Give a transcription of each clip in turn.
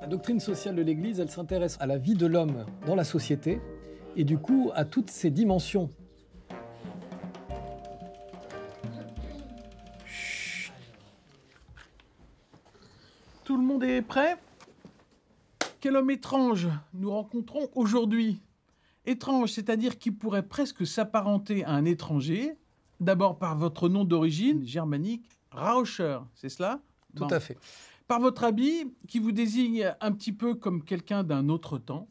La doctrine sociale de l'Église, elle s'intéresse à la vie de l'homme dans la société et du coup à toutes ses dimensions. Tout le monde est prêt Quel homme étrange nous rencontrons aujourd'hui Étrange, c'est-à-dire qui pourrait presque s'apparenter à un étranger, d'abord par votre nom d'origine germanique, Rauscher, c'est cela Tout à fait par votre habit qui vous désigne un petit peu comme quelqu'un d'un autre temps,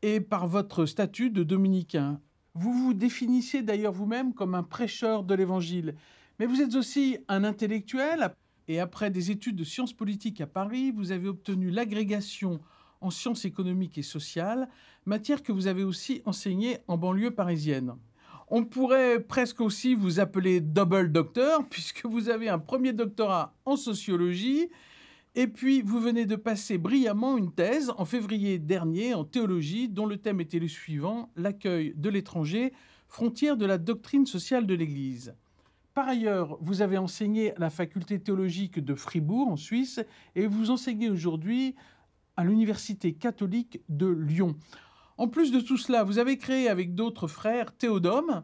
et par votre statut de dominicain. Vous vous définissez d'ailleurs vous-même comme un prêcheur de l'Évangile, mais vous êtes aussi un intellectuel, et après des études de sciences politiques à Paris, vous avez obtenu l'agrégation en sciences économiques et sociales, matière que vous avez aussi enseignée en banlieue parisienne. On pourrait presque aussi vous appeler double docteur, puisque vous avez un premier doctorat en sociologie et puis, vous venez de passer brillamment une thèse en février dernier en théologie dont le thème était le suivant, l'accueil de l'étranger, frontière de la doctrine sociale de l'Église. Par ailleurs, vous avez enseigné à la faculté théologique de Fribourg en Suisse et vous enseignez aujourd'hui à l'Université catholique de Lyon. En plus de tout cela, vous avez créé avec d'autres frères Théodome,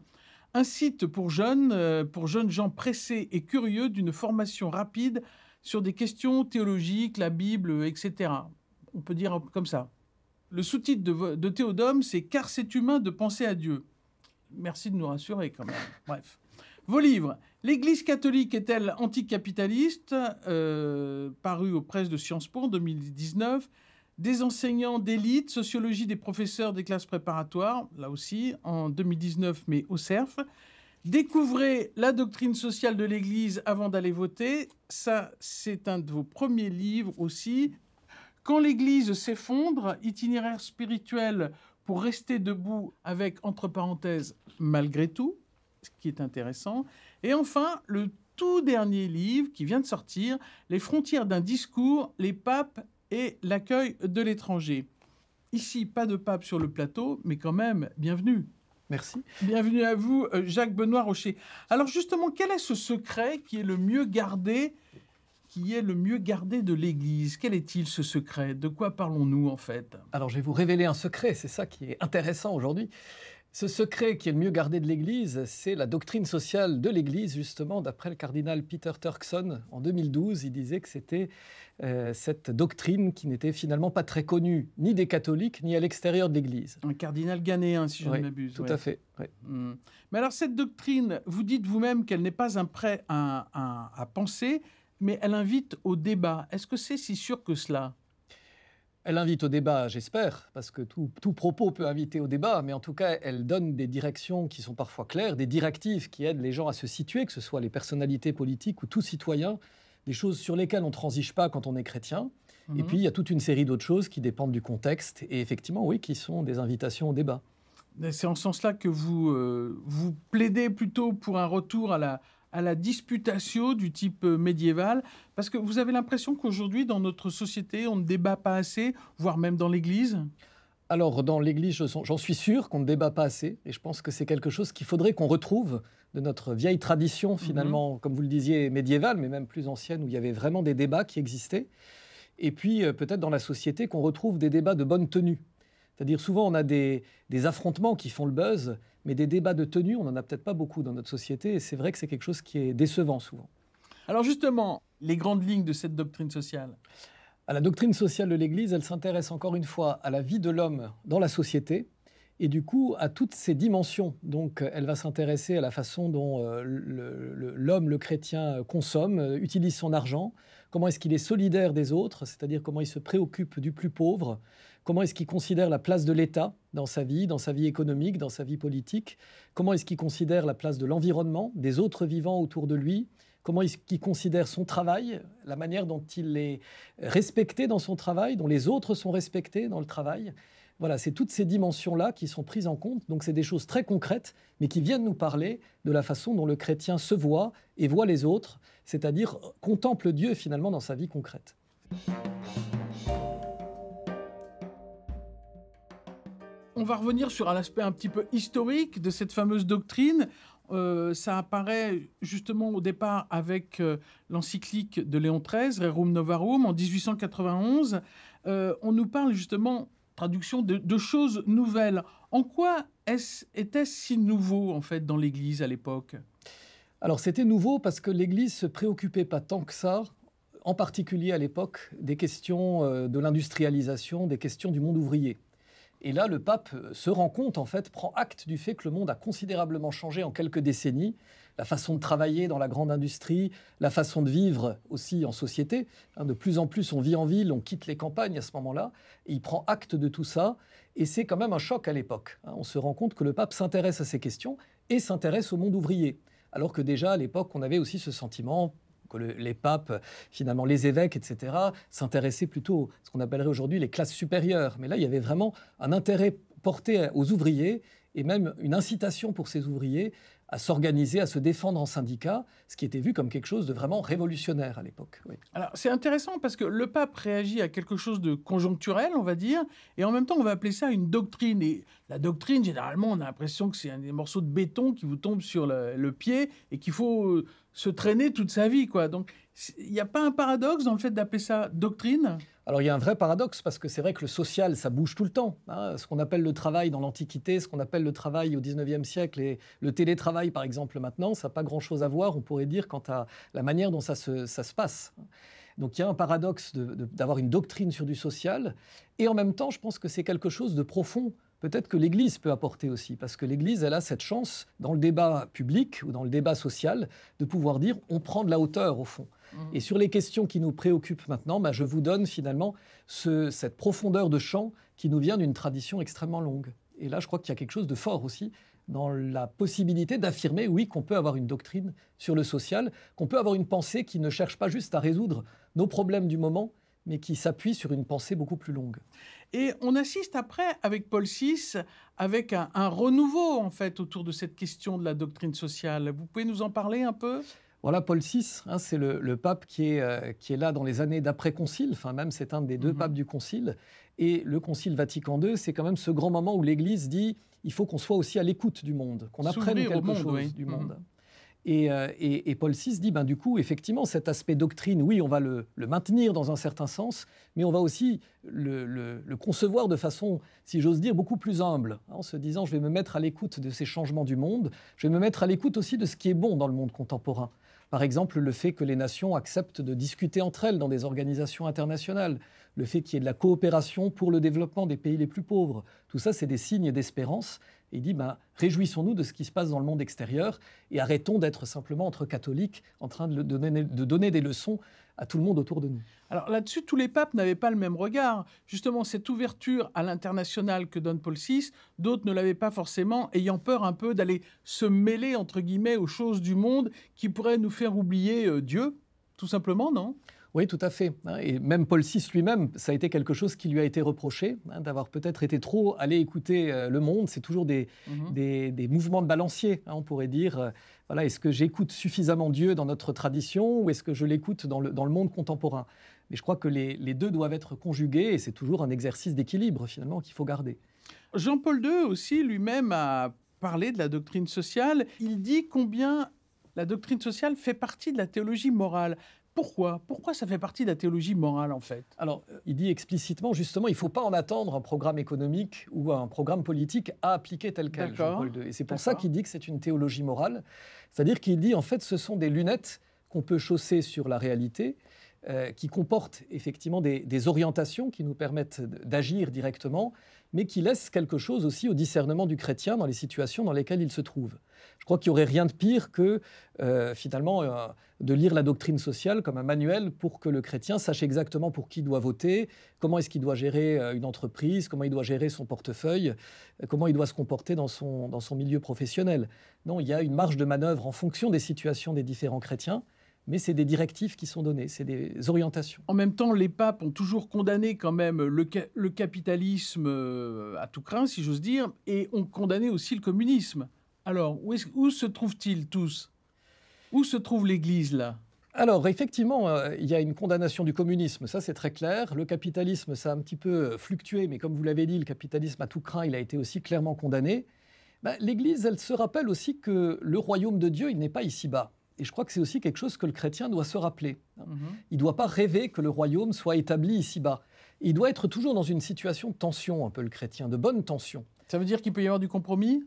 un site pour jeunes, euh, pour jeunes gens pressés et curieux d'une formation rapide sur des questions théologiques, la Bible, etc. On peut dire comme ça. Le sous-titre de, Théodome, c'est Car c'est humain de penser à Dieu. Merci de nous rassurer quand même. Bref. Vos livres. L'Église catholique est-elle anticapitaliste euh, Paru aux presses de Sciences Po en 2019. Des enseignants d'élite, sociologie des professeurs des classes préparatoires, là aussi en 2019, mais au CERF. Découvrez la doctrine sociale de l'Église avant d'aller voter. Ça, c'est un de vos premiers livres aussi. Quand l'Église s'effondre, itinéraire spirituel pour rester debout avec, entre parenthèses, malgré tout, ce qui est intéressant. Et enfin, le tout dernier livre qui vient de sortir, Les frontières d'un discours, les papes et l'accueil de l'étranger. Ici, pas de pape sur le plateau, mais quand même, bienvenue. Merci. Bienvenue à vous, euh, Jacques Benoît Rocher. Alors justement, quel est ce secret qui est le mieux gardé, qui est le mieux gardé de l'Église Quel est-il ce secret De quoi parlons-nous en fait Alors je vais vous révéler un secret, c'est ça qui est intéressant aujourd'hui. Ce secret qui est le mieux gardé de l'Église, c'est la doctrine sociale de l'Église, justement, d'après le cardinal Peter Turkson. En 2012, il disait que c'était euh, cette doctrine qui n'était finalement pas très connue, ni des catholiques, ni à l'extérieur de l'Église. Un cardinal ghanéen, si je ne m'abuse. Tout à fait. Hmm. Mais alors, cette doctrine, vous dites vous-même qu'elle n'est pas un prêt à penser, mais elle invite au débat. Est-ce que c'est si sûr que cela elle invite au débat, j'espère, parce que tout, propos peut inviter au débat, mais en tout cas, elle donne des directions qui sont parfois claires, des directives qui aident les gens à se situer, que ce soit les personnalités politiques ou tout citoyen, des choses sur lesquelles on transige pas quand on est chrétien. Et mhm. puis, il y a toute une série d'autres choses qui dépendent du contexte et effectivement, oui, qui sont des invitations au débat. C'est en ce sens-là que vous, euh, vous plaidez plutôt pour un retour à la, à la disputatio du type euh, médiéval Parce que vous avez l'impression qu'aujourd'hui, dans notre société, on ne débat pas assez, voire même dans l'Église alors, dans l'Église, j'en suis sûr qu'on ne débat pas assez, et je pense que c'est quelque chose qu'il faudrait qu'on retrouve de notre vieille tradition, mhm. finalement, comme vous le disiez, médiévale, mais même plus ancienne, où il y avait vraiment des débats qui existaient. Et puis, euh, peut-être dans la société, qu'on retrouve des débats de bonne tenue, c'est-à-dire souvent on a des, affrontements qui font le buzz, mais des débats de tenue, on n'en a peut-être pas beaucoup dans notre société, et c'est vrai que c'est quelque chose qui est décevant souvent. Alors justement, les grandes lignes de cette doctrine sociale à La doctrine sociale de l'Église, elle s'intéresse encore une fois à la vie de l'homme dans la société, et du coup à toutes ses dimensions. Donc elle va s'intéresser à la façon dont euh, l'homme, le, chrétien, euh, consomme, euh, utilise son argent, comment est-ce qu'il est solidaire des autres, c'est-à-dire comment il se préoccupe du plus pauvre, comment est-ce qu'il considère la place de l'État dans sa vie, dans sa vie économique, dans sa vie politique, comment est-ce qu'il considère la place de l'environnement, des autres vivants autour de lui, comment est-ce qu'il considère son travail, la manière dont il est respecté dans son travail, dont les autres sont respectés dans le travail. Voilà, c'est toutes ces dimensions-là qui sont prises en compte. Donc c'est des choses très concrètes, mais qui viennent nous parler de la façon dont le chrétien se voit et voit les autres, c'est-à-dire contemple Dieu finalement dans sa vie concrète. On va revenir sur un aspect un petit peu historique de cette fameuse doctrine. Euh, ça apparaît justement au départ avec euh, l'encyclique de Léon XIII, Rerum Novarum, en 1891. Euh, on nous parle justement traduction de, choses nouvelles. En quoi était-ce si nouveau en fait dans l'Église à l'époque Alors c'était nouveau parce que l'Église se préoccupait pas tant que ça, en particulier à l'époque, des questions euh, de l'industrialisation, des questions du monde ouvrier. Et là, le pape euh, se rend compte, en fait, prend acte du fait que le monde a considérablement changé en quelques décennies. La façon de travailler dans la grande industrie, la façon de vivre aussi en société. Hein, de plus en plus, on vit en ville, on quitte les campagnes à ce moment-là. il prend acte de tout ça. Et c'est quand même un choc à l'époque. Hein. On se rend compte que le pape s'intéresse à ces questions et s'intéresse au monde ouvrier. Alors que déjà, à l'époque, on avait aussi ce sentiment les papes, finalement les évêques, etc., s'intéressaient plutôt à ce qu'on appellerait aujourd'hui les classes supérieures. Mais là, il y avait vraiment un intérêt porté aux ouvriers et même une incitation pour ces ouvriers à s'organiser, à se défendre en syndicat, ce qui était vu comme quelque chose de vraiment révolutionnaire à l'époque. Alors c'est intéressant parce que le pape réagit à quelque chose de conjoncturel, on va dire, et en même temps on va appeler ça une doctrine. Et la doctrine, généralement, on a l'impression que c'est un des morceaux de béton qui vous tombe sur le pied et qu'il faut euh, se traîner toute sa vie, quoi. Donc, il n'y a pas un paradoxe dans le fait d'appeler ça doctrine alors il y a un vrai paradoxe parce que c'est vrai que le social, ça bouge tout le temps. Hein. Ce qu'on appelle le travail dans l'Antiquité, ce qu'on appelle le travail au XIXe siècle et le télétravail par exemple maintenant, ça n'a pas grand-chose à voir, on pourrait dire, quant à la manière dont ça ça se passe. Donc il y a un paradoxe d'avoir une doctrine sur du social et en même temps je pense que c'est quelque chose de profond peut-être que l'Église peut apporter aussi, parce que l'Église, elle a cette chance, dans le débat public ou dans le débat social, de pouvoir dire on prend de la hauteur au fond. Mmh. Et sur les questions qui nous préoccupent maintenant, bah, je vous donne finalement cette profondeur de champ qui nous vient d'une tradition extrêmement longue. Et là, je crois qu'il y a quelque chose de fort aussi dans la possibilité d'affirmer, oui, qu'on peut avoir une doctrine sur le social, qu'on peut avoir une pensée qui ne cherche pas juste à résoudre nos problèmes du moment, mais qui s'appuie sur une pensée beaucoup plus longue. Et on assiste après, avec Paul VI, avec un, renouveau, en fait, autour de cette question de la doctrine sociale. Vous pouvez nous en parler un peu voilà, Paul VI, hein, c'est le, pape qui est, euh, qui est là dans les années d'après-concile, enfin même c'est un des deux mhm. papes du concile, et le concile Vatican II, c'est quand même ce grand moment où l'Église dit, il faut qu'on soit aussi à l'écoute du monde, qu'on apprenne quelque chose du mhm. monde. Euh, et, Paul VI dit, ben, du coup, effectivement, cet aspect doctrine, oui, on va le, maintenir dans un certain sens, mais on va aussi le, concevoir de façon, si j'ose dire, beaucoup plus humble, hein, en se disant, je vais me mettre à l'écoute de ces changements du monde, je vais me mettre à l'écoute aussi de ce qui est bon dans le monde contemporain. Par exemple, le fait que les nations acceptent de discuter entre elles dans des organisations internationales, le fait qu'il y ait de la coopération pour le développement des pays les plus pauvres. Tout ça, c'est des signes d'espérance et il dit, ben, réjouissons-nous de ce qui se passe dans le monde extérieur et arrêtons d'être simplement entre catholiques en train de donner, de donner des leçons à tout le monde autour de nous. Alors là-dessus, tous les papes n'avaient pas le même regard. Justement, cette ouverture à l'international que donne Paul VI, d'autres ne l'avaient pas forcément, ayant peur un peu d'aller se mêler, entre guillemets, aux choses du monde qui pourraient nous faire oublier euh, Dieu, tout simplement, non oui, tout à fait. Hein. Et même Paul VI lui-même, ça a été quelque chose qui lui a été reproché, hein, d'avoir peut-être été trop allé écouter euh, le monde. C'est toujours des, mhm. des, mouvements de balancier, hein, on pourrait dire. Euh, voilà, est-ce que j'écoute suffisamment Dieu dans notre tradition ou est-ce que je l'écoute dans le, monde contemporain Mais je crois que les, les deux doivent être conjugués et c'est toujours un exercice d'équilibre finalement qu'il faut garder. Jean-Paul II aussi lui-même a parlé de la doctrine sociale. Il dit combien la doctrine sociale fait partie de la théologie morale. Pourquoi Pourquoi ça fait partie de la théologie morale en fait Alors, euh, il dit explicitement justement, il ne faut pas en attendre un programme économique ou un programme politique à appliquer tel quel. D'accord. Et c'est pour ça qu'il dit que c'est une théologie morale. C'est-à-dire qu'il dit en fait, ce sont des lunettes qu'on peut chausser sur la réalité, euh, qui comportent effectivement des, des, orientations qui nous permettent d'agir directement, mais qui laisse quelque chose aussi au discernement du chrétien dans les situations dans lesquelles il se trouve. Je crois qu'il n'y aurait rien de pire que, euh, finalement, euh, de lire la doctrine sociale comme un manuel pour que le chrétien sache exactement pour qui il doit voter, comment est-ce qu'il doit gérer euh, une entreprise, comment il doit gérer son portefeuille, comment il doit se comporter dans son milieu professionnel. Non, il y a une marge de manœuvre en fonction des situations des différents chrétiens mais c'est des directives qui sont données, c'est des orientations. En même temps, les papes ont toujours condamné quand même le, capitalisme euh, à tout craint, si j'ose dire, et ont condamné aussi le communisme. Alors, où, où se trouvent-ils tous Où se trouve l'Église là alors effectivement, euh, il y a une condamnation du communisme, ça c'est très clair. Le capitalisme, ça a un petit peu euh, fluctué, mais comme vous l'avez dit, le capitalisme à tout craint, il a été aussi clairement condamné. Bah, L'Église, elle se rappelle aussi que le royaume de Dieu, il n'est pas ici-bas. Et je crois que c'est aussi quelque chose que le chrétien doit se rappeler. Mhm. Il ne doit pas rêver que le royaume soit établi ici-bas. Il doit être toujours dans une situation de tension, un peu le chrétien, de bonne tension. Ça veut dire qu'il peut y avoir du compromis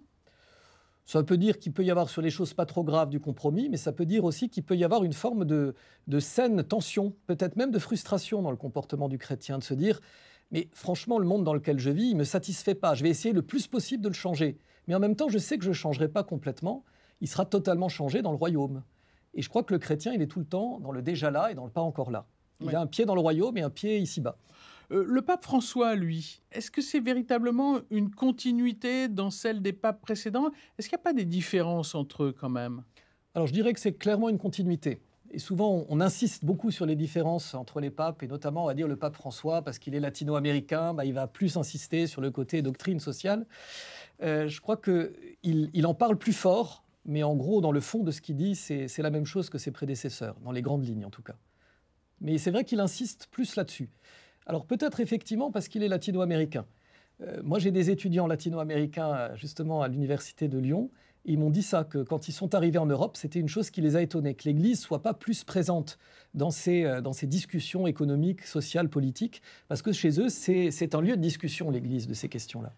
ça peut dire qu'il peut y avoir sur les choses pas trop graves du compromis, mais ça peut dire aussi qu'il peut y avoir une forme de, de saine tension, peut-être même de frustration dans le comportement du chrétien, de se dire mais franchement, le monde dans lequel je vis, il ne me satisfait pas. Je vais essayer le plus possible de le changer. Mais en même temps, je sais que je ne changerai pas complètement. Il sera totalement changé dans le royaume. Et je crois que le chrétien, il est tout le temps dans le déjà là et dans le pas encore là. Il a un pied dans le royaume et un pied ici-bas. Euh, le pape François, lui, est-ce que c'est véritablement une continuité dans celle des papes précédents Est-ce qu'il n'y a pas des différences entre eux quand même Alors je dirais que c'est clairement une continuité. Et souvent, on insiste beaucoup sur les différences entre les papes, et notamment, on va dire, le pape François, parce qu'il est latino-américain, bah, il va plus insister sur le côté doctrine sociale. Euh, je crois qu'il en parle plus fort mais en gros, dans le fond de ce qu'il dit, c'est la même chose que ses prédécesseurs, dans les grandes lignes en tout cas. Mais c'est vrai qu'il insiste plus là-dessus. Alors peut-être effectivement parce qu'il est latino-américain. Euh, moi, j'ai des étudiants latino-américains euh, justement à l'université de Lyon. ils m'ont dit ça, que quand ils sont arrivés en Europe, c'était une chose qui les a étonnés, que l'Église soit pas plus présente dans euh, dans ces discussions économiques, sociales, politiques, parce que chez eux, c'est un lieu de discussion, l'Église, de ces questions-là.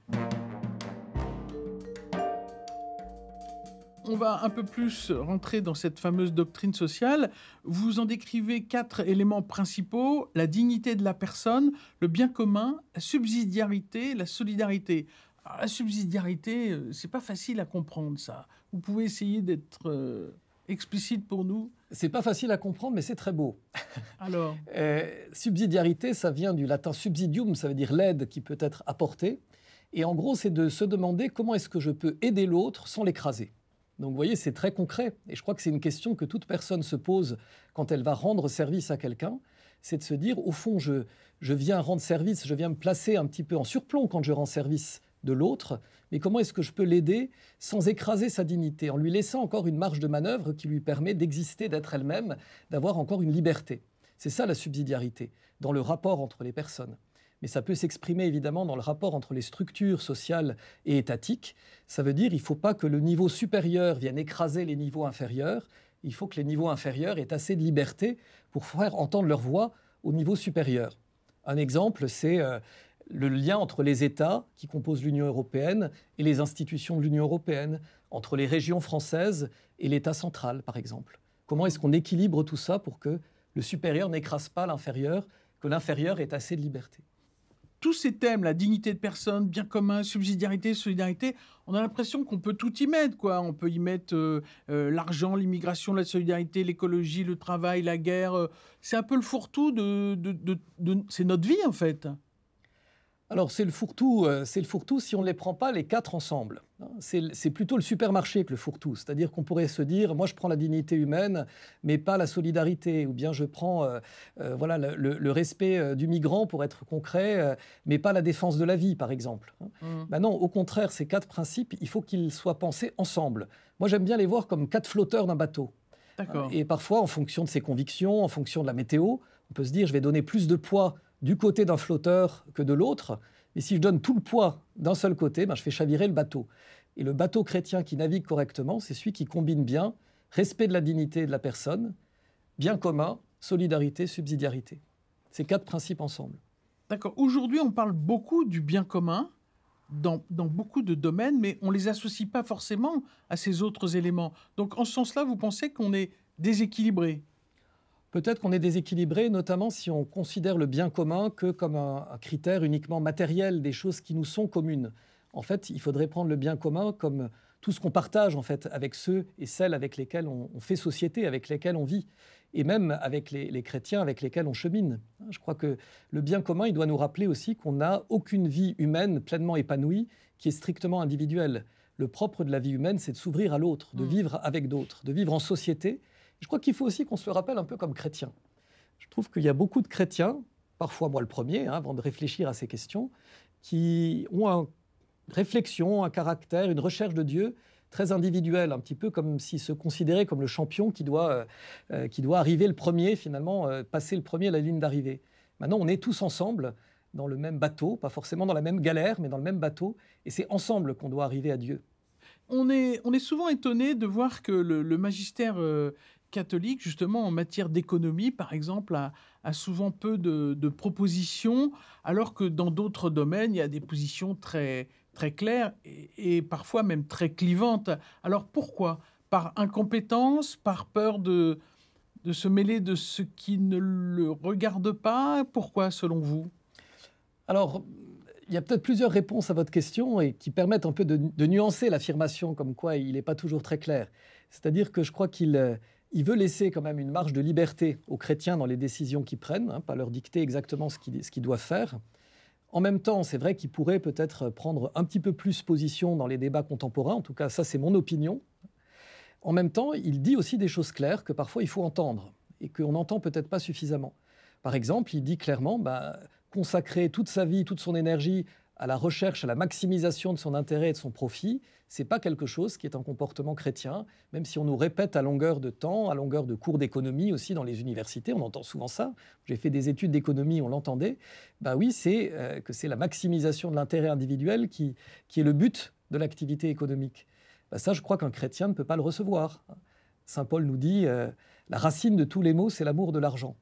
on va un peu plus rentrer dans cette fameuse doctrine sociale. Vous en décrivez quatre éléments principaux, la dignité de la personne, le bien commun, la subsidiarité, la solidarité. Ah, la subsidiarité, euh, c'est pas facile à comprendre ça. Vous pouvez essayer d'être euh, explicite pour nous C'est pas facile à comprendre, mais c'est très beau. Alors euh, Subsidiarité, ça vient du latin subsidium, ça veut dire l'aide qui peut être apportée. Et en gros, c'est de se demander comment est-ce que je peux aider l'autre sans l'écraser. Donc vous voyez, c'est très concret. Et je crois que c'est une question que toute personne se pose quand elle va rendre service à quelqu'un. C'est de se dire, au fond, je, je viens rendre service, je viens me placer un petit peu en surplomb quand je rends service de l'autre, mais comment est-ce que je peux l'aider sans écraser sa dignité, en lui laissant encore une marge de manœuvre qui lui permet d'exister, d'être elle-même, d'avoir encore une liberté. C'est ça la subsidiarité dans le rapport entre les personnes mais ça peut s'exprimer évidemment dans le rapport entre les structures sociales et étatiques. Ça veut dire qu'il ne faut pas que le niveau supérieur vienne écraser les niveaux inférieurs, il faut que les niveaux inférieurs aient assez de liberté pour faire entendre leur voix au niveau supérieur. Un exemple, c'est euh, le lien entre les États qui composent l'Union européenne et les institutions de l'Union européenne, entre les régions françaises et l'État central, par exemple. Comment est-ce qu'on équilibre tout ça pour que le supérieur n'écrase pas l'inférieur, que l'inférieur ait assez de liberté tous ces thèmes, la dignité de personne, bien commun, subsidiarité, solidarité, on a l'impression qu'on peut tout y mettre, quoi. On peut y mettre euh, euh, l'argent, l'immigration, la solidarité, l'écologie, le travail, la guerre. Euh, c'est un peu le fourre-tout de... C'est notre vie, en fait. Alors c'est le fourre-tout, euh, c'est le fourre si on ne les prend pas les quatre ensemble. Hein, c'est plutôt le supermarché que le fourre-tout, c'est-à-dire qu'on pourrait se dire, moi je prends la dignité humaine, mais pas la solidarité, ou bien je prends euh, euh, voilà le, respect du migrant pour être concret, mais pas la défense de la vie, par exemple. Hein. Mmh. Ben non, au contraire, ces quatre principes, il faut qu'ils soient pensés ensemble. Moi j'aime bien les voir comme quatre flotteurs d'un bateau. Et parfois, en fonction de ses convictions, en fonction de la météo, on peut se dire, je vais donner plus de poids du côté d'un flotteur que de l'autre. Mais si je donne tout le poids d'un seul côté, ben, je fais chavirer le bateau. Et le bateau chrétien qui navigue correctement, c'est celui qui combine bien respect de la dignité de la personne, bien commun, solidarité, subsidiarité. Ces quatre principes ensemble. D'accord. Aujourd'hui, on parle beaucoup du bien commun dans, dans beaucoup de domaines, mais on ne les associe pas forcément à ces autres éléments. Donc, en ce sens-là, vous pensez qu'on est déséquilibré Peut-être qu'on est déséquilibré, notamment si on considère le bien commun que comme un, critère uniquement matériel, des choses qui nous sont communes. En fait, il faudrait prendre le bien commun comme tout ce qu'on partage en fait avec ceux et celles avec lesquels on, fait société, avec lesquels on vit, et même avec les, chrétiens avec lesquels on chemine. Je crois que le bien commun, il doit nous rappeler aussi qu'on n'a aucune vie humaine pleinement épanouie qui est strictement individuelle. Le propre de la vie humaine, c'est de s'ouvrir à l'autre, de mmh. vivre avec d'autres, de vivre en société je crois qu'il faut aussi qu'on se le rappelle un peu comme chrétien. Je trouve qu'il y a beaucoup de chrétiens, parfois moi le premier, hein, avant de réfléchir à ces questions, qui ont une réflexion, un caractère, une recherche de Dieu très individuelle, un petit peu comme s'ils se considéraient comme le champion qui doit, euh, euh, qui doit arriver le premier, finalement, euh, passer le premier à la ligne d'arrivée. Maintenant, on est tous ensemble dans le même bateau, pas forcément dans la même galère, mais dans le même bateau, et c'est ensemble qu'on doit arriver à Dieu. On est, on est souvent étonné de voir que le, magistère catholique, justement, en matière d'économie, par exemple, a, souvent peu de, propositions, alors que dans d'autres domaines, il y a des positions très, très claires et, parfois même très clivantes. Alors pourquoi Par incompétence, par peur de, de se mêler de ce qui ne le regarde pas Pourquoi, selon vous Alors, il y a peut-être plusieurs réponses à votre question et qui permettent un peu de nuancer l'affirmation comme quoi il n'est pas toujours très clair. C'est-à-dire que je crois qu'il euh, il veut laisser quand même une marge de liberté aux chrétiens dans les décisions qu'ils prennent, hein, pas leur dicter exactement ce qu'ils doivent faire. En même temps, c'est vrai qu'il pourrait peut-être prendre un petit peu plus position dans les débats contemporains, en tout cas ça c'est mon opinion. En même temps, il dit aussi des choses claires que parfois il faut entendre et qu'on n'entend peut-être pas suffisamment. Par exemple, il dit clairement, bah, consacrer toute sa vie, toute son énergie à la recherche, à la maximisation de son intérêt et de son profit, c'est pas quelque chose qui est un comportement chrétien, même si on nous répète à longueur de temps, à longueur de cours d'économie aussi dans les universités, on entend souvent ça. J'ai fait des études d'économie, on l'entendait. Ben oui, c'est euh, que c'est la maximisation de l'intérêt individuel qui, qui est le but de l'activité économique. Bah ça, je crois qu'un chrétien ne peut pas le recevoir. Saint Paul nous dit euh, la racine de tous les maux, c'est l'amour de l'argent.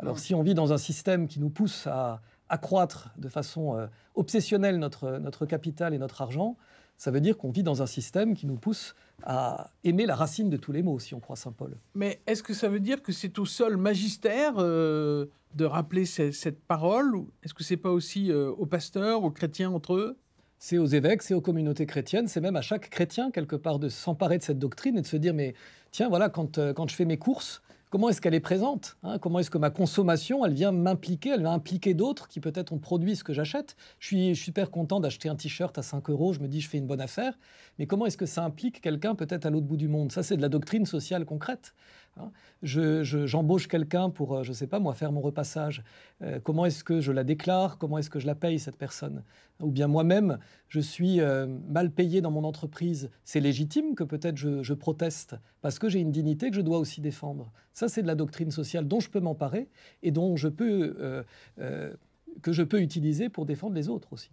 Alors, si on vit dans un système qui nous pousse à accroître de façon euh, obsessionnelle notre, notre capital et notre argent, ça veut dire qu'on vit dans un système qui nous pousse à aimer la racine de tous les maux, si on croit Saint Paul. Mais est-ce que ça veut dire que c'est au seul magistère euh, de rappeler cette parole Est-ce que c'est pas aussi euh, aux pasteurs, aux chrétiens entre eux c'est aux évêques, c'est aux communautés chrétiennes, c'est même à chaque chrétien quelque part de s'emparer de cette doctrine et de se dire mais tiens voilà quand je fais mes courses, comment est-ce qu'elle est présente hein Comment est-ce que ma consommation, elle vient m'impliquer, elle va impliquer d'autres qui peut-être ont produit ce que j'achète je suis, super content d'acheter un t-shirt à 5 euros, je me dis je fais une bonne affaire, mais comment est-ce que ça implique quelqu'un peut-être à l'autre bout du monde Ça, c'est de la doctrine sociale concrète. Hein. J'embauche je, quelqu'un pour, euh, je ne sais pas moi, faire mon repassage. Euh, comment est-ce que je la déclare Comment est-ce que je la paye, cette personne Ou bien moi-même, je suis euh, mal payé dans mon entreprise. C'est légitime que peut-être je, je, proteste parce que j'ai une dignité que je dois aussi défendre. Ça, c'est de la doctrine sociale dont je peux m'emparer et dont je peux, que je peux utiliser pour défendre les autres aussi.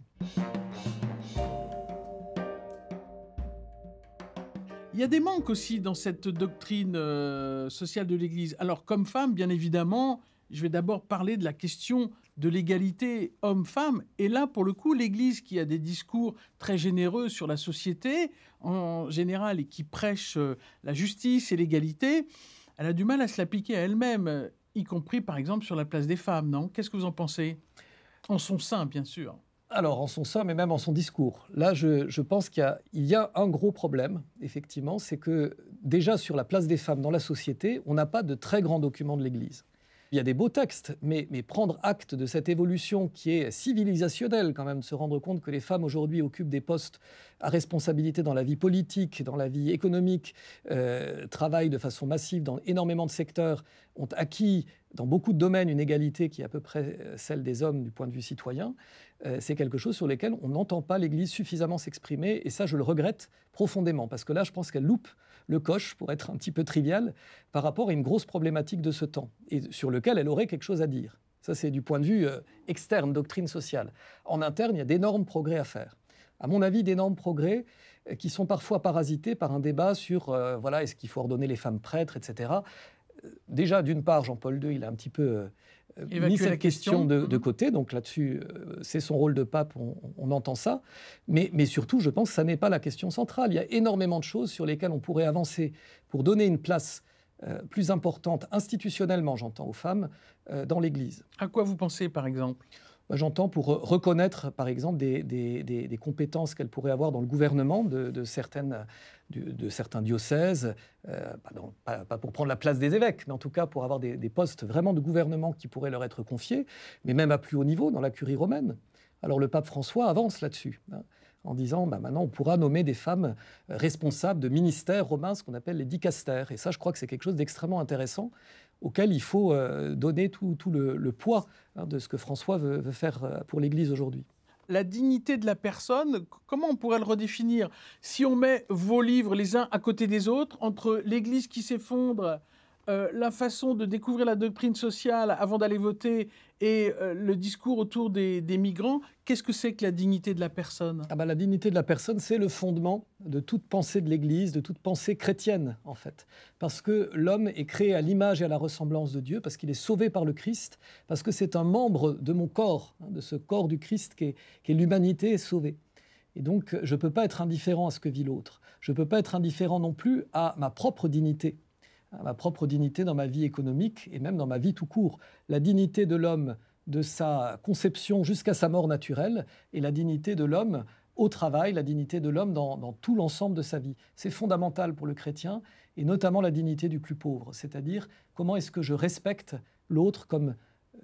Il y a des manques aussi dans cette doctrine euh, sociale de l'Église. Alors, comme femme, bien évidemment, je vais d'abord parler de la question de l'égalité homme-femme. Et là, pour le coup, l'Église, qui a des discours très généreux sur la société en général et qui prêche euh, la justice et l'égalité, elle a du mal à se l'appliquer à elle-même, euh, y compris par exemple sur la place des femmes, non Qu'est-ce que vous en pensez En son sein, bien sûr alors, en son somme et même en son discours. Là, je, pense qu'il y, y, a un gros problème, effectivement, c'est que déjà sur la place des femmes dans la société, on n'a pas de très grands documents de l'Église. Il y a des beaux textes, mais, prendre acte de cette évolution qui est civilisationnelle quand même, se rendre compte que les femmes aujourd'hui occupent des postes à responsabilité dans la vie politique, dans la vie économique, euh, travaillent de façon massive dans énormément de secteurs, ont acquis dans beaucoup de domaines une égalité qui est à peu près euh, celle des hommes du point de vue citoyen, euh, c'est quelque chose sur lequel on n'entend pas l'Église suffisamment s'exprimer, et ça je le regrette profondément, parce que là je pense qu'elle loupe le coche, pour être un petit peu trivial, par rapport à une grosse problématique de ce temps, et sur lequel elle aurait quelque chose à dire. Ça, c'est du point de vue euh, externe, doctrine sociale. En interne, il y a d'énormes progrès à faire. À mon avis, d'énormes progrès euh, qui sont parfois parasités par un débat sur, euh, voilà, est-ce qu'il faut ordonner les femmes prêtres, etc. Déjà, d'une part, Jean-Paul II, il a un petit peu euh, Évacuer mis cette question, de, mmh. côté. Donc là-dessus, euh, c'est son rôle de pape, on, entend ça. Mais, surtout, je pense que ça n'est pas la question centrale. Il y a énormément de choses sur lesquelles on pourrait avancer pour donner une place euh, plus importante, institutionnellement, j'entends, aux femmes dans l'Église. À quoi vous pensez, par exemple J'entends pour euh, reconnaître, par exemple, des, compétences qu'elles pourraient avoir dans le gouvernement de, certains diocèses, euh, pas, pour prendre la place des évêques, mais en tout cas pour avoir des, postes vraiment de gouvernement qui pourraient leur être confiés, mais même à plus haut niveau, dans la curie romaine. Alors le pape François avance là-dessus. Hein, en disant, bah, maintenant, on pourra nommer des femmes euh, responsables de ministères romains, ce qu'on appelle les dicastères. Et ça, je crois que c'est quelque chose d'extrêmement intéressant, auquel il faut euh, donner tout, le, poids hein, de ce que François veut, veut faire euh, pour l'Église aujourd'hui. La dignité de la personne, comment on pourrait le redéfinir Si on met vos livres les uns à côté des autres, entre l'Église qui s'effondre euh, la façon de découvrir la doctrine sociale avant d'aller voter et euh, le discours autour des, migrants, qu'est-ce que c'est que la dignité de la personne ah bah, La dignité de la personne, c'est le fondement de toute pensée de l'Église, de toute pensée chrétienne, en fait. Parce que l'homme est créé à l'image et à la ressemblance de Dieu, parce qu'il est sauvé par le Christ, parce que c'est un membre de mon corps, hein, de ce corps du Christ qui est, l'humanité est l'humanité sauvée. Et donc, je ne peux pas être indifférent à ce que vit l'autre. Je ne peux pas être indifférent non plus à ma propre dignité ma propre dignité dans ma vie économique et même dans ma vie tout court. La dignité de l'homme de sa conception jusqu'à sa mort naturelle et la dignité de l'homme au travail, la dignité de l'homme dans, tout l'ensemble de sa vie. C'est fondamental pour le chrétien et notamment la dignité du plus pauvre, c'est-à-dire comment est-ce que je respecte l'autre comme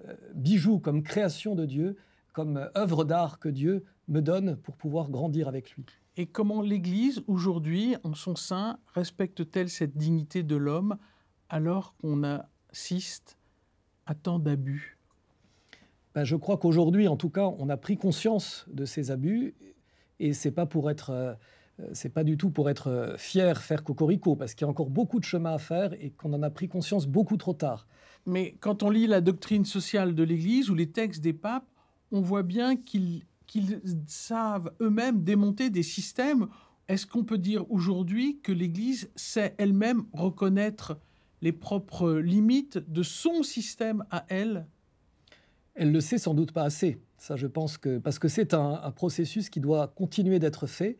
euh, bijou, comme création de Dieu, comme euh, œuvre d'art que Dieu me donne pour pouvoir grandir avec lui et comment l'Église, aujourd'hui, en son sein, respecte-t-elle cette dignité de l'homme alors qu'on assiste à tant d'abus ben, Je crois qu'aujourd'hui, en tout cas, on a pris conscience de ces abus et c'est pas pour être... Euh, c'est pas du tout pour être euh, fier, faire cocorico, parce qu'il y a encore beaucoup de chemin à faire et qu'on en a pris conscience beaucoup trop tard. Mais quand on lit la doctrine sociale de l'Église ou les textes des papes, on voit bien qu'il qu'ils savent eux-mêmes démonter des systèmes. Est-ce qu'on peut dire aujourd'hui que l'Église sait elle-même reconnaître les propres limites de son système à elle Elle le sait sans doute pas assez. Ça, je pense que parce que c'est un, un processus qui doit continuer d'être fait,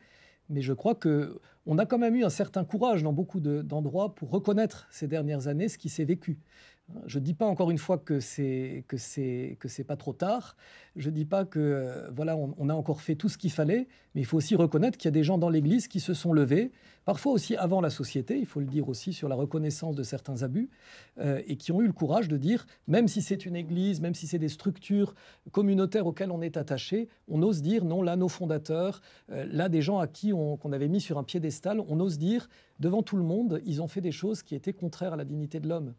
mais je crois que on a quand même eu un certain courage dans beaucoup d'endroits pour reconnaître ces dernières années ce qui s'est vécu. Je ne dis pas encore une fois que c'est que c'est que c'est pas trop tard. Je ne dis pas que euh, voilà on, a encore fait tout ce qu'il fallait, mais il faut aussi reconnaître qu'il y a des gens dans l'Église qui se sont levés, parfois aussi avant la société. Il faut le dire aussi sur la reconnaissance de certains abus euh, et qui ont eu le courage de dire même si c'est une Église, même si c'est des structures communautaires auxquelles on est attaché, on ose dire non là nos fondateurs, euh, là des gens à qui on qu'on avait mis sur un pied des on ose dire, devant tout le monde, ils ont fait des choses qui étaient contraires à la dignité de l'homme.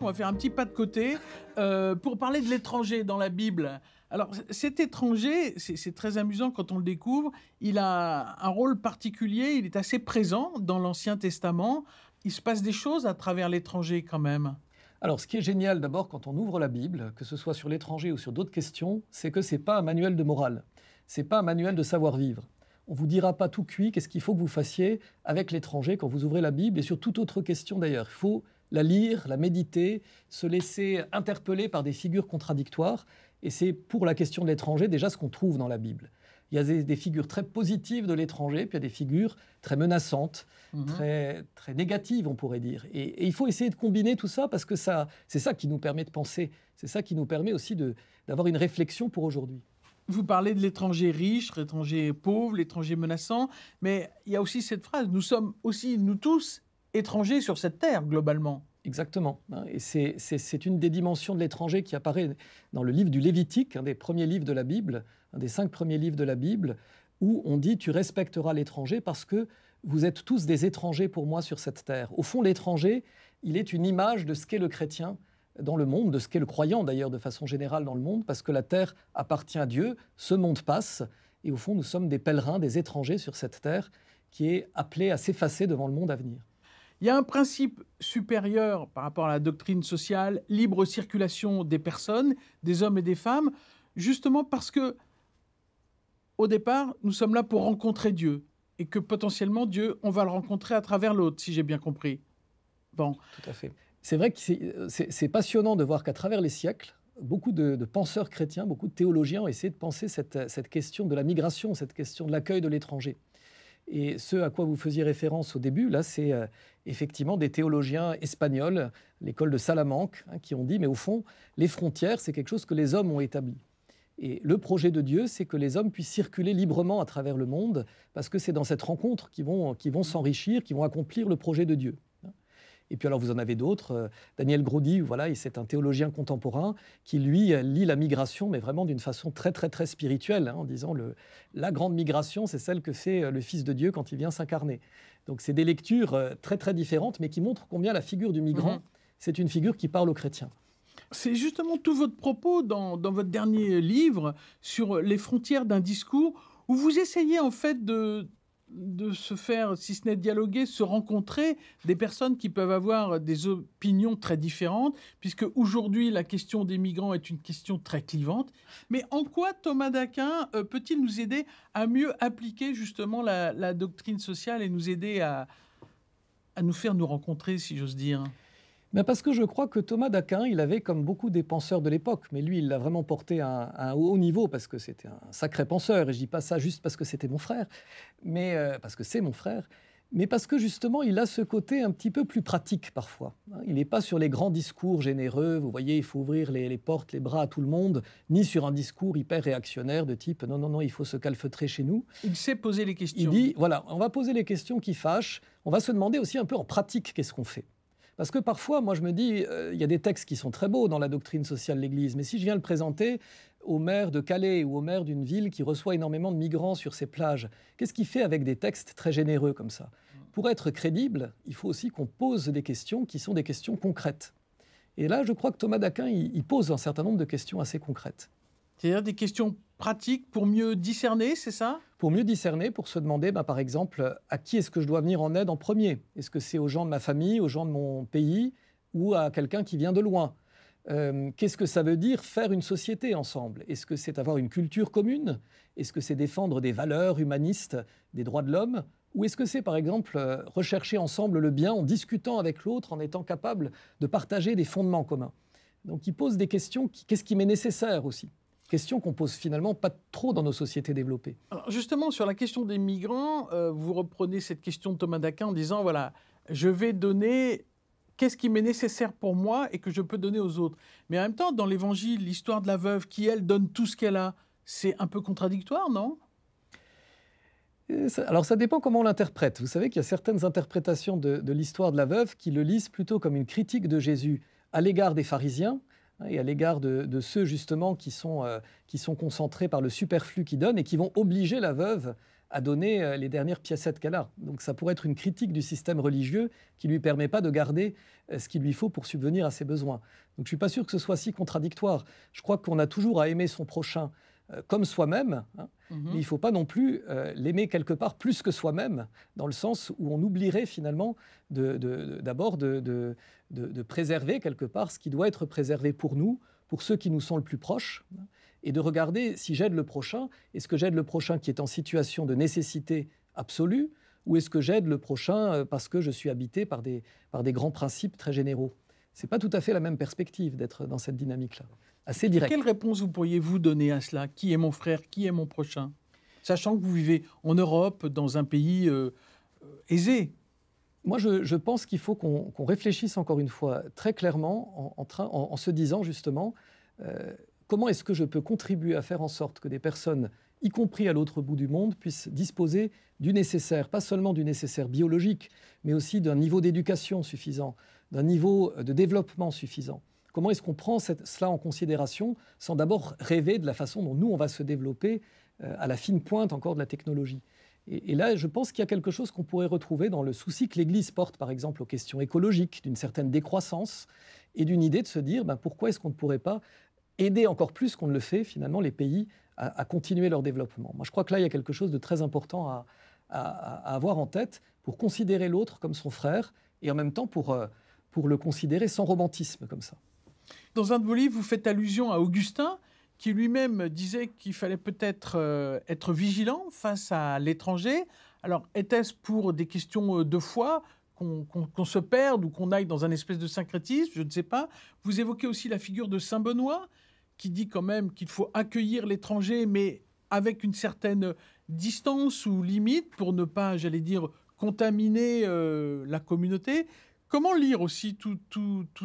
On va faire un petit pas de côté euh, pour parler de l'étranger dans la Bible. Alors cet étranger, c'est très amusant quand on le découvre, il a un rôle particulier, il est assez présent dans l'Ancien Testament. Il se passe des choses à travers l'étranger quand même. Alors, ce qui est génial d'abord quand on ouvre la Bible, que ce soit sur l'étranger ou sur d'autres questions, c'est que ce n'est pas un manuel de morale, ce n'est pas un manuel de savoir-vivre. On ne vous dira pas tout cuit qu'est-ce qu'il faut que vous fassiez avec l'étranger quand vous ouvrez la Bible et sur toute autre question d'ailleurs. Il faut la lire, la méditer, se laisser interpeller par des figures contradictoires. Et c'est pour la question de l'étranger déjà ce qu'on trouve dans la Bible il y a des, figures très positives de l'étranger, puis il y a des figures très menaçantes, mhm. très, très négatives, on pourrait dire. Et, il faut essayer de combiner tout ça parce que ça, c'est ça qui nous permet de penser. C'est ça qui nous permet aussi d'avoir une réflexion pour aujourd'hui. Vous parlez de l'étranger riche, l'étranger pauvre, l'étranger menaçant, mais il y a aussi cette phrase, nous sommes aussi, nous tous, étrangers sur cette terre, globalement. Exactement. Hein. Et c'est une des dimensions de l'étranger qui apparaît dans le livre du Lévitique, un des premiers livres de la Bible, un des cinq premiers livres de la Bible, où on dit Tu respecteras l'étranger parce que vous êtes tous des étrangers pour moi sur cette terre. Au fond, l'étranger, il est une image de ce qu'est le chrétien dans le monde, de ce qu'est le croyant d'ailleurs de façon générale dans le monde, parce que la terre appartient à Dieu, ce monde passe, et au fond, nous sommes des pèlerins, des étrangers sur cette terre qui est appelé à s'effacer devant le monde à venir. Il y a un principe supérieur par rapport à la doctrine sociale, libre circulation des personnes, des hommes et des femmes, justement parce que au départ, nous sommes là pour rencontrer Dieu et que potentiellement Dieu, on va le rencontrer à travers l'autre, si j'ai bien compris. Bon. Tout à fait. C'est vrai que c'est euh, passionnant de voir qu'à travers les siècles, beaucoup de, penseurs chrétiens, beaucoup de théologiens ont essayé de penser euh, cette, question de la migration, cette question de l'accueil de l'étranger. Et ce à quoi vous faisiez référence au début, là, c'est euh, effectivement des théologiens espagnols, l'école de Salamanque, hein, qui ont dit, mais au fond, les frontières, c'est quelque chose que les hommes ont établi. Et le projet de Dieu, c'est que les hommes puissent circuler librement à travers le monde, parce que c'est dans cette rencontre qu'ils vont, s'enrichir, qu'ils vont accomplir le projet de Dieu. Et puis alors vous en avez d'autres. Euh, Daniel Grody, voilà, c'est un théologien contemporain qui lui lit la migration, mais vraiment d'une façon très très très spirituelle, hein, en disant le, la grande migration, c'est celle que fait euh, le Fils de Dieu quand il vient s'incarner. Donc c'est des lectures euh, très très différentes, mais qui montrent combien la figure du migrant, mhm. c'est une figure qui parle aux chrétiens. C'est justement tout votre propos dans, votre dernier livre sur les frontières d'un discours où vous essayez en fait de, se faire, si ce n'est dialoguer, se rencontrer des personnes qui peuvent avoir des opinions très différentes, puisque aujourd'hui la question des migrants est une question très clivante. Mais en quoi Thomas d'Aquin euh, peut-il nous aider à mieux appliquer justement la, doctrine sociale et nous aider à, à nous faire nous rencontrer, si j'ose dire mais Parce que je crois que Thomas d'Aquin, il avait, comme beaucoup des penseurs de l'époque, mais lui, il l'a vraiment porté à un, haut niveau parce que c'était un sacré penseur, et je dis pas ça juste parce que c'était mon frère, mais euh, parce que c'est mon frère, mais parce que justement, il a ce côté un petit peu plus pratique parfois. Hein. Il n'est pas sur les grands discours généreux, vous voyez, il faut ouvrir les, les, portes, les bras à tout le monde, ni sur un discours hyper réactionnaire de type non, non, non, il faut se calfeutrer chez nous. Il sait poser les questions. Il dit, voilà, on va poser les questions qui fâchent, on va se demander aussi un peu en pratique qu'est-ce qu'on fait. Parce que parfois, moi je me dis, euh, il y a des textes qui sont très beaux dans la doctrine sociale de l'Église, mais si je viens le présenter au maire de Calais ou au maire d'une ville qui reçoit énormément de migrants sur ses plages, qu'est-ce qu'il fait avec des textes très généreux comme ça Pour être crédible, il faut aussi qu'on pose des questions qui sont des questions concrètes. Et là, je crois que Thomas d'Aquin, il pose un certain nombre de questions assez concrètes. C'est-à-dire des questions pratiques pour mieux discerner, c'est ça pour mieux discerner, pour se demander, ben, par exemple, à qui est-ce que je dois venir en aide en premier Est-ce que c'est aux gens de ma famille, aux gens de mon pays ou à quelqu'un qui vient de loin euh, Qu'est-ce que ça veut dire faire une société ensemble Est-ce que c'est avoir une culture commune Est-ce que c'est défendre des valeurs humanistes, des droits de l'homme ou est-ce que c'est, par exemple, euh, rechercher ensemble le bien en discutant avec l'autre, en étant capable de partager des fondements communs Donc, il pose des questions, qu'est-ce qui m'est nécessaire aussi Question qu'on pose finalement pas trop dans nos sociétés développées. Alors justement, sur la question des migrants, euh, vous reprenez cette question de Thomas d'Aquin en disant, voilà, je vais donner qu'est-ce qui m'est nécessaire pour moi et que je peux donner aux autres. Mais en même temps, dans l'Évangile, l'histoire de la veuve qui, elle, donne tout ce qu'elle a, c'est un peu contradictoire, non euh, alors ça dépend comment on l'interprète. Vous savez qu'il y a certaines interprétations de, de l'histoire de la veuve qui le lisent plutôt comme une critique de Jésus à l'égard des pharisiens et à l'égard de, ceux justement qui sont, euh, qui sont concentrés par le superflu qu'ils donnent et qui vont obliger la veuve à donner euh, les dernières piécettes qu'elle a. Donc ça pourrait être une critique du système religieux qui ne lui permet pas de garder euh, ce qu'il lui faut pour subvenir à ses besoins. Donc je ne suis pas sûr que ce soit si contradictoire. Je crois qu'on a toujours à aimer son prochain comme soi-même. Hein, Mhm. mais il ne faut pas non plus euh, l'aimer quelque part plus que soi-même, dans le sens où on oublierait finalement d'abord de, préserver quelque part ce qui doit être préservé pour nous, pour ceux qui nous sont le plus proches, et de regarder si j'aide le prochain, est-ce que j'aide le prochain qui est en situation de nécessité absolue, ou est-ce que j'aide le prochain euh, parce que je suis habité par des grands principes très généraux c'est pas tout à fait la même perspective d'être dans cette dynamique-là. Assez Quelle réponse vous pourriez-vous donner à cela Qui est mon frère Qui est mon prochain Sachant que vous vivez en Europe, dans un pays euh, euh, aisé. Moi, je, pense qu'il faut qu'on réfléchisse encore une fois très clairement en, se disant justement euh, comment est-ce que je peux contribuer à faire en sorte que des personnes y compris à l'autre bout du monde, puisse disposer du nécessaire, pas seulement du nécessaire biologique, mais aussi d'un niveau d'éducation suffisant, d'un niveau euh, de développement suffisant. Comment est-ce qu'on prend cela en considération sans d'abord rêver de la façon dont nous, on va se développer euh, à la fine pointe encore de la technologie et, là, je pense qu'il y a quelque chose qu'on pourrait retrouver dans le souci que l'Église porte, par exemple, aux questions écologiques, d'une certaine décroissance et d'une idée de se dire ben, pourquoi est-ce qu'on ne pourrait pas aider encore plus qu'on ne le fait finalement les pays à, continuer leur développement. Moi, je crois que là, il y a quelque chose de très important à, avoir en tête pour considérer l'autre comme son frère et en même temps euh, pour, le considérer sans romantisme comme ça. Dans un de vos livres, vous faites allusion à Augustin, qui lui-même disait qu'il fallait peut-être euh, être vigilant face à l'étranger. Alors, était-ce pour des questions euh, de foi qu'on se perde ou qu'on aille dans un espèce de syncrétisme Je ne sais pas. Vous évoquez aussi la figure de Saint Benoît, qui dit quand même qu'il faut accueillir l'étranger, mais avec une certaine distance ou limite pour ne pas, j'allais dire, contaminer euh, la communauté. Comment lire aussi tous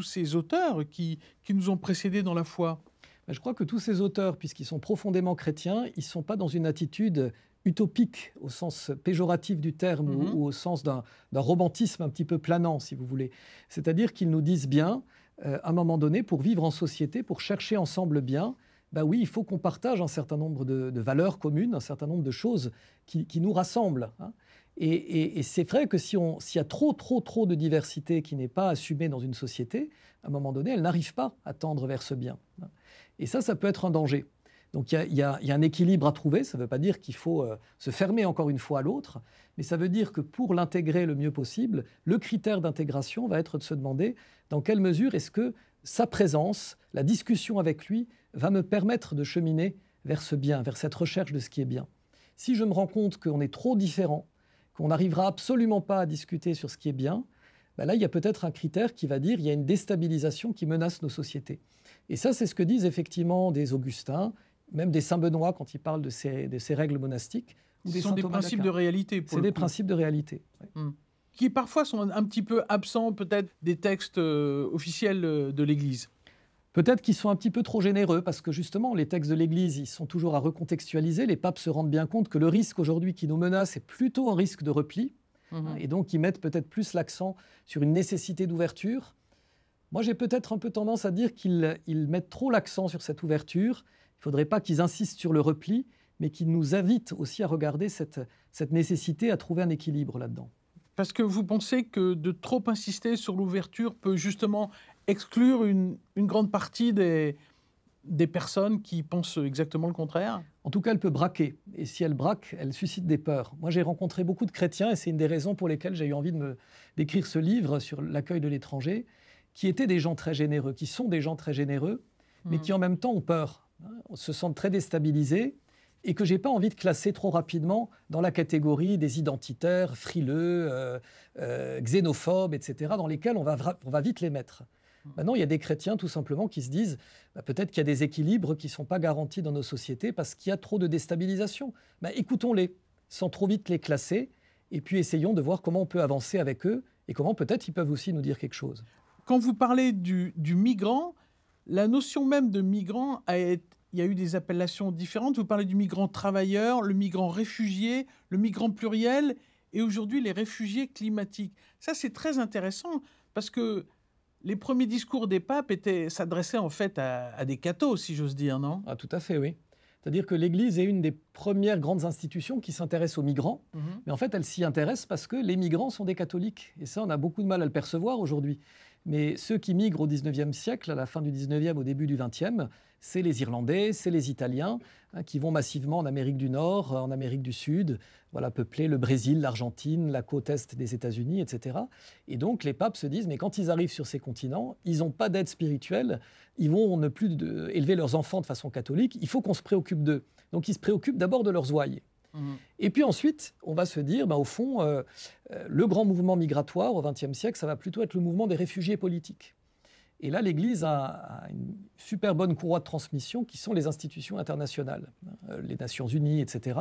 ces auteurs qui, nous ont précédés dans la foi ben, Je crois que tous ces auteurs, puisqu'ils sont profondément chrétiens, ils ne sont pas dans une attitude utopique au sens péjoratif du terme mhm. ou, au sens d'un romantisme un petit peu planant, si vous voulez. C'est-à-dire qu'ils nous disent bien, euh, à un moment donné, pour vivre en société, pour chercher ensemble le bien, bah oui, il faut qu'on partage un certain nombre de, valeurs communes, un certain nombre de choses qui, nous rassemblent. Hein. Et, c'est vrai que s'il y a trop, trop, trop de diversité qui n'est pas assumée dans une société, à un moment donné, elle n'arrive pas à tendre vers ce bien. Hein. Et ça, ça peut être un danger. Donc il y, a un équilibre à trouver, ça ne veut pas dire qu'il faut euh, se fermer encore une fois à l'autre, mais ça veut dire que pour l'intégrer le mieux possible, le critère d'intégration va être de se demander dans quelle mesure est-ce que sa présence, la discussion avec lui, va me permettre de cheminer vers ce bien, vers cette recherche de ce qui est bien. Si je me rends compte qu'on est trop différent, qu'on n'arrivera absolument pas à discuter sur ce qui est bien, ben là, il y a peut-être un critère qui va dire il y a une déstabilisation qui menace nos sociétés. Et ça, c'est ce que disent effectivement des Augustins même des saints Benoît quand ils parlent de ces, règles monastiques. Ce sont des principes de réalité. C'est des principes de réalité. Qui parfois sont un petit peu absents peut-être des textes euh, officiels euh, de l'Église. Peut-être qu'ils sont un petit peu trop généreux parce que justement les textes de l'Église, ils sont toujours à recontextualiser. Les papes se rendent bien compte que le risque aujourd'hui qui nous menace est plutôt un risque de repli. Mhm. Et donc ils mettent peut-être plus l'accent sur une nécessité d'ouverture. Moi j'ai peut-être un peu tendance à dire qu'ils mettent trop l'accent sur cette ouverture ne faudrait pas qu'ils insistent sur le repli, mais qu'ils nous invitent aussi à regarder cette, cette nécessité à trouver un équilibre là-dedans. Parce que vous pensez que de trop insister sur l'ouverture peut justement exclure une, grande partie des, des personnes qui pensent exactement le contraire En tout cas, elle peut braquer. Et si elle braque, elle suscite des peurs. Moi, j'ai rencontré beaucoup de chrétiens, et c'est une des raisons pour lesquelles j'ai eu envie d'écrire ce livre sur l'accueil de l'étranger, qui étaient des gens très généreux, qui sont des gens très généreux, mais mm. qui en même temps ont peur. Hein, se sentent très déstabilisés et que j'ai pas envie de classer trop rapidement dans la catégorie des identitaires, frileux, euh, euh, xénophobes, etc., dans lesquels on va, on va vite les mettre. Maintenant, il y a des chrétiens tout simplement qui se disent bah, peut-être qu'il y a des équilibres qui ne sont pas garantis dans nos sociétés parce qu'il y a trop de déstabilisation. Bah, Écoutons-les, sans trop vite les classer, et puis essayons de voir comment on peut avancer avec eux et comment peut-être ils peuvent aussi nous dire quelque chose. Quand vous parlez du, migrant, la notion même de migrant a, été il y a eu des appellations différentes. Vous parlez du migrant travailleur, le migrant réfugié, le migrant pluriel et aujourd'hui les réfugiés climatiques. Ça, c'est très intéressant parce que les premiers discours des papes étaient, s'adressaient en fait à, des cathos, si j'ose dire, non ah, Tout à fait, oui. C'est-à-dire que l'Église est une des premières grandes institutions qui s'intéresse aux migrants, mhm. mais en fait elle s'y intéresse parce que les migrants sont des catholiques. Et ça, on a beaucoup de mal à le percevoir aujourd'hui. Mais ceux qui migrent au 19e siècle, à la fin du 19e, au début du 20e, c'est les Irlandais, c'est les Italiens hein, qui vont massivement en Amérique du Nord, en Amérique du Sud, voilà, peupler le Brésil, l'Argentine, la côte est des États-Unis, etc. Et donc les papes se disent, mais quand ils arrivent sur ces continents, ils n'ont pas d'aide spirituelle, ils vont ne plus élever leurs enfants de façon catholique, il faut qu'on se préoccupe d'eux. Donc ils se préoccupent d'abord de leurs ouailles. Mhm. Et puis ensuite, on va se dire, bah, au fond, euh, euh, le grand mouvement migratoire au XXe siècle, ça va plutôt être le mouvement des réfugiés politiques. Et là, l'Église a, une super bonne courroie de transmission qui sont les institutions internationales, hein, les Nations Unies, etc.,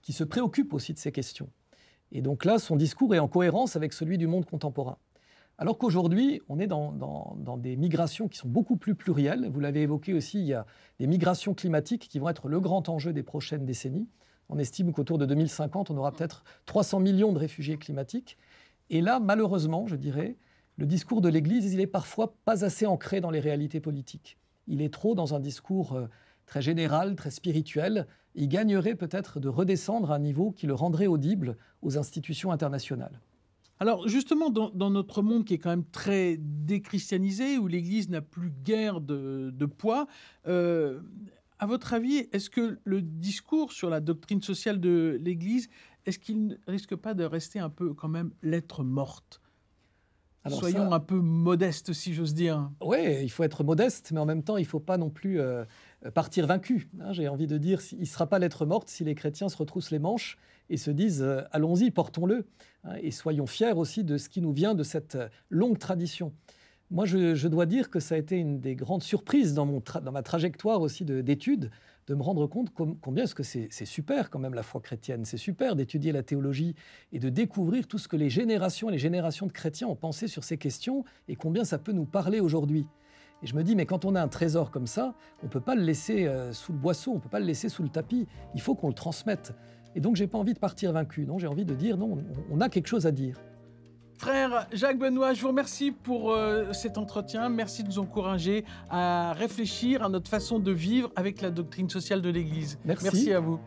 qui se préoccupent aussi de ces questions. Et donc là, son discours est en cohérence avec celui du monde contemporain. Alors qu'aujourd'hui, on est dans, des migrations qui sont beaucoup plus plurielles. Vous l'avez évoqué aussi, il y a des migrations climatiques qui vont être le grand enjeu des prochaines décennies. On estime qu'autour de 2050, on aura peut-être 300 millions de réfugiés climatiques. Et là, malheureusement, je dirais, le discours de l'Église, il est parfois pas assez ancré dans les réalités politiques. Il est trop dans un discours euh, très général, très spirituel. Il gagnerait peut-être de redescendre à un niveau qui le rendrait audible aux institutions internationales. Alors justement, dans, notre monde qui est quand même très déchristianisé, où l'Église n'a plus guère de, poids, euh, à votre avis, est-ce que le discours sur la doctrine sociale de l'Église, est-ce qu'il ne risque pas de rester un peu quand même lettre morte Soyons un peu modestes, si j'ose dire. Oui, il faut être modeste, mais en même temps, il ne faut pas non plus euh, partir vaincu. Hein, j'ai envie de dire, il ne sera pas lettre morte si les chrétiens se retroussent les manches et se disent euh, allons-y, portons-le. Hein, et soyons fiers aussi de ce qui nous vient de cette euh, longue tradition. Moi, je, dois dire que ça a été une des grandes surprises dans, ma trajectoire aussi d'études, de, me rendre compte combien que c'est super quand même la foi chrétienne, c'est super d'étudier la théologie et de découvrir tout ce que les générations et les générations de chrétiens ont pensé sur ces questions et combien ça peut nous parler aujourd'hui. Et je me dis, mais quand on a un trésor comme ça, on ne peut pas le laisser euh, sous le boisseau, on ne peut pas le laisser sous le tapis, il faut qu'on le transmette. Et donc, je n'ai pas envie de partir vaincu, non, j'ai envie de dire, non, on a quelque chose à dire. Frère Jacques Benoît, je vous remercie pour euh, cet entretien. Merci de nous encourager à réfléchir à notre façon de vivre avec la doctrine sociale de l'Église. Merci à vous.